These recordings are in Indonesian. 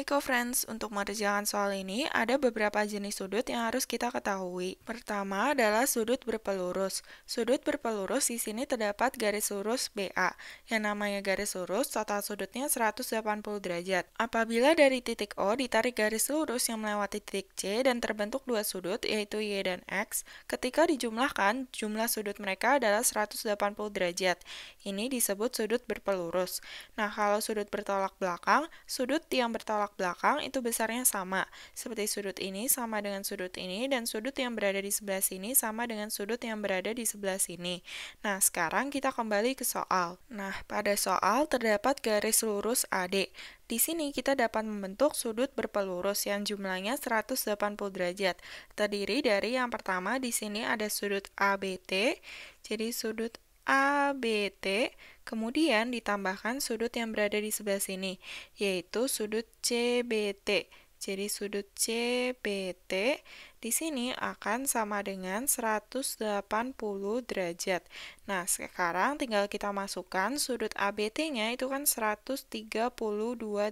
Hai co-friends, untuk mengerjakan soal ini ada beberapa jenis sudut yang harus kita ketahui. Pertama adalah sudut berpelurus. Sudut berpelurus di sini terdapat garis lurus BA. Yang namanya garis lurus, total sudutnya 180 derajat. Apabila dari titik O ditarik garis lurus yang melewati titik C dan terbentuk dua sudut, yaitu Y dan X, ketika dijumlahkan, jumlah sudut mereka adalah 180 derajat. Ini disebut sudut berpelurus. Nah, kalau sudut bertolak belakang, sudut yang bertolak belakang itu besarnya sama, seperti sudut ini sama dengan sudut ini, dan sudut yang berada di sebelah sini sama dengan sudut yang berada di sebelah sini. Nah, sekarang kita kembali ke soal. Nah, pada soal terdapat garis lurus AD. Di sini kita dapat membentuk sudut berpelurus yang jumlahnya 180 derajat. Terdiri dari yang pertama di sini ada sudut ABT, jadi sudut ABT, kemudian ditambahkan sudut yang berada di sebelah sini, yaitu sudut CBT. Jadi sudut CBT di sini akan sama dengan 180 derajat. Nah, sekarang tinggal kita masukkan sudut ABT-nya itu kan 132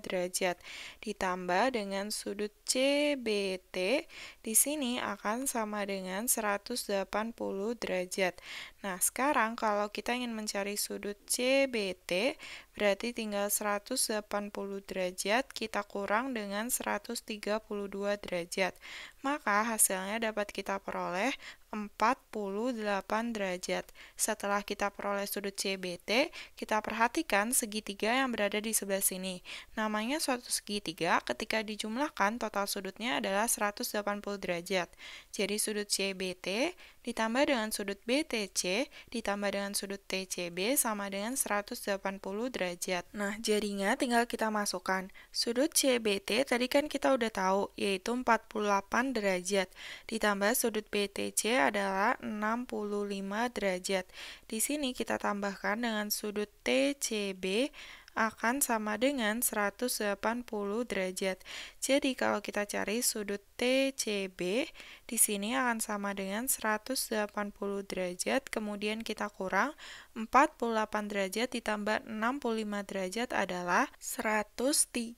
derajat. Ditambah dengan sudut CBT, di sini akan sama dengan 180 derajat. Nah, sekarang kalau kita ingin mencari sudut CBT, berarti tinggal 180 derajat kita kurang dengan 132 derajat maka hasilnya dapat kita peroleh 48 derajat. Setelah kita peroleh sudut CBT, kita perhatikan segitiga yang berada di sebelah sini. Namanya suatu segitiga ketika dijumlahkan total sudutnya adalah 180 derajat. Jadi sudut CBT ditambah dengan sudut BTC ditambah dengan sudut TCB sama dengan 180 derajat. Nah, jaringnya tinggal kita masukkan. Sudut CBT tadi kan kita udah tahu, yaitu 48 derajat. Ditambah sudut BTC adalah 65 derajat. Di sini kita tambahkan dengan sudut TCB akan sama dengan 180 derajat. Jadi kalau kita cari sudut TCB di sini akan sama dengan 180 derajat, kemudian kita kurang 48 derajat ditambah 65 derajat adalah 113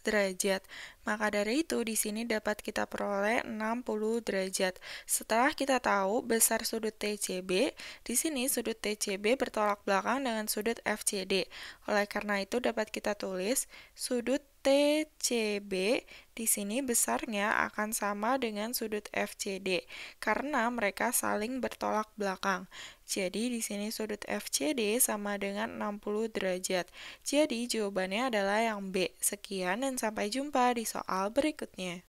derajat. Maka dari itu, di sini dapat kita peroleh 60 derajat. Setelah kita tahu besar sudut TCB, di sini sudut TCB bertolak belakang dengan sudut FCD. Oleh karena itu, dapat kita tulis sudut TCB di sini besarnya akan sama dengan sudut FCD karena mereka saling bertolak belakang. Jadi di sini sudut FCD sama dengan 60 derajat. Jadi jawabannya adalah yang B. Sekian dan sampai jumpa di soal berikutnya.